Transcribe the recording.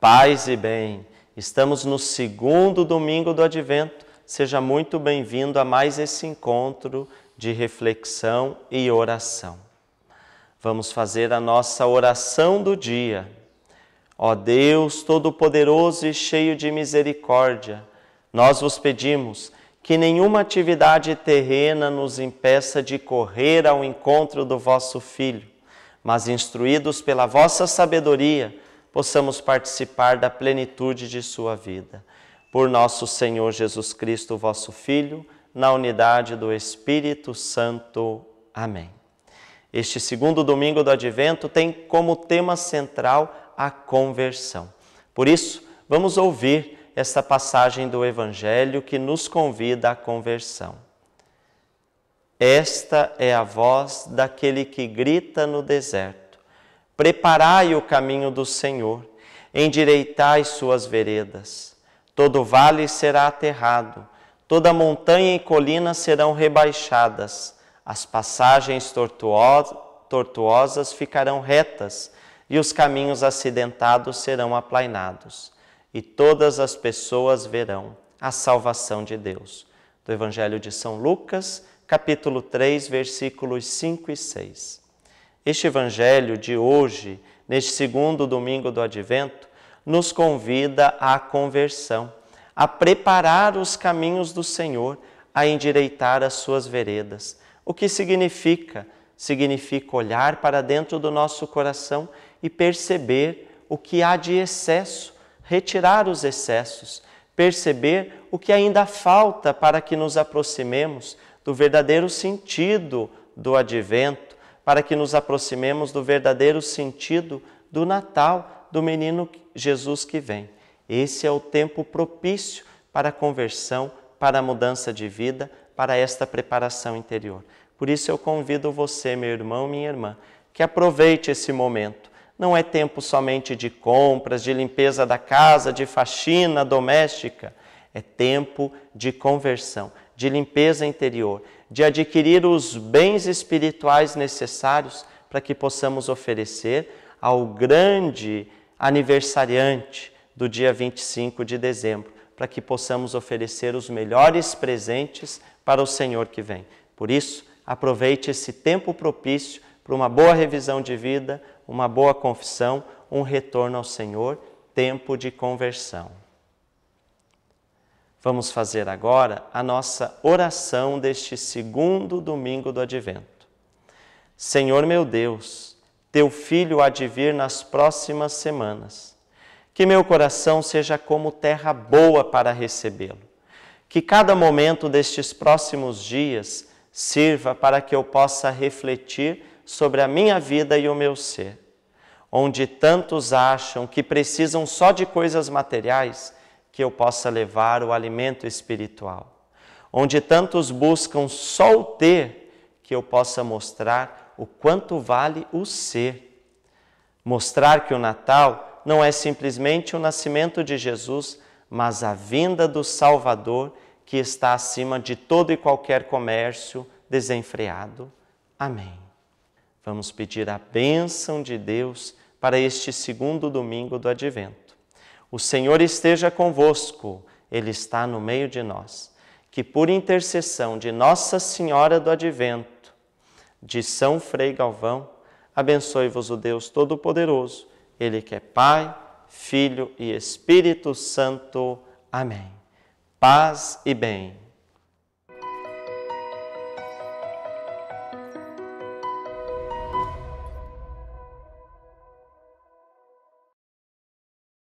Paz e bem, estamos no segundo domingo do Advento. Seja muito bem-vindo a mais esse encontro de reflexão e oração. Vamos fazer a nossa oração do dia. Ó Deus Todo-Poderoso e cheio de misericórdia, nós vos pedimos que nenhuma atividade terrena nos impeça de correr ao encontro do vosso Filho, mas instruídos pela vossa sabedoria, possamos participar da plenitude de Sua vida. Por nosso Senhor Jesus Cristo, vosso Filho, na unidade do Espírito Santo. Amém. Este segundo domingo do Advento tem como tema central a conversão. Por isso, vamos ouvir esta passagem do Evangelho que nos convida à conversão. Esta é a voz daquele que grita no deserto Preparai o caminho do Senhor, endireitai suas veredas. Todo vale será aterrado, toda montanha e colina serão rebaixadas, as passagens tortuosas ficarão retas e os caminhos acidentados serão aplainados. E todas as pessoas verão a salvação de Deus. Do Evangelho de São Lucas, capítulo 3, versículos 5 e 6. Este Evangelho de hoje, neste segundo domingo do Advento, nos convida à conversão, a preparar os caminhos do Senhor, a endireitar as suas veredas. O que significa? Significa olhar para dentro do nosso coração e perceber o que há de excesso, retirar os excessos, perceber o que ainda falta para que nos aproximemos do verdadeiro sentido do advento para que nos aproximemos do verdadeiro sentido do Natal do menino Jesus que vem. Esse é o tempo propício para a conversão, para a mudança de vida, para esta preparação interior. Por isso eu convido você, meu irmão, minha irmã, que aproveite esse momento. Não é tempo somente de compras, de limpeza da casa, de faxina doméstica. É tempo de conversão, de limpeza interior, de adquirir os bens espirituais necessários para que possamos oferecer ao grande aniversariante do dia 25 de dezembro, para que possamos oferecer os melhores presentes para o Senhor que vem. Por isso, aproveite esse tempo propício para uma boa revisão de vida, uma boa confissão, um retorno ao Senhor, tempo de conversão. Vamos fazer agora a nossa oração deste segundo domingo do advento. Senhor meu Deus, teu filho há de vir nas próximas semanas. Que meu coração seja como terra boa para recebê-lo. Que cada momento destes próximos dias sirva para que eu possa refletir sobre a minha vida e o meu ser. Onde tantos acham que precisam só de coisas materiais, que eu possa levar o alimento espiritual. Onde tantos buscam só o ter, que eu possa mostrar o quanto vale o ser. Mostrar que o Natal não é simplesmente o nascimento de Jesus, mas a vinda do Salvador que está acima de todo e qualquer comércio desenfreado. Amém. Vamos pedir a bênção de Deus para este segundo domingo do Advento. O Senhor esteja convosco, Ele está no meio de nós. Que por intercessão de Nossa Senhora do Advento, de São Frei Galvão, abençoe-vos o Deus Todo-Poderoso, Ele que é Pai, Filho e Espírito Santo. Amém. Paz e bem.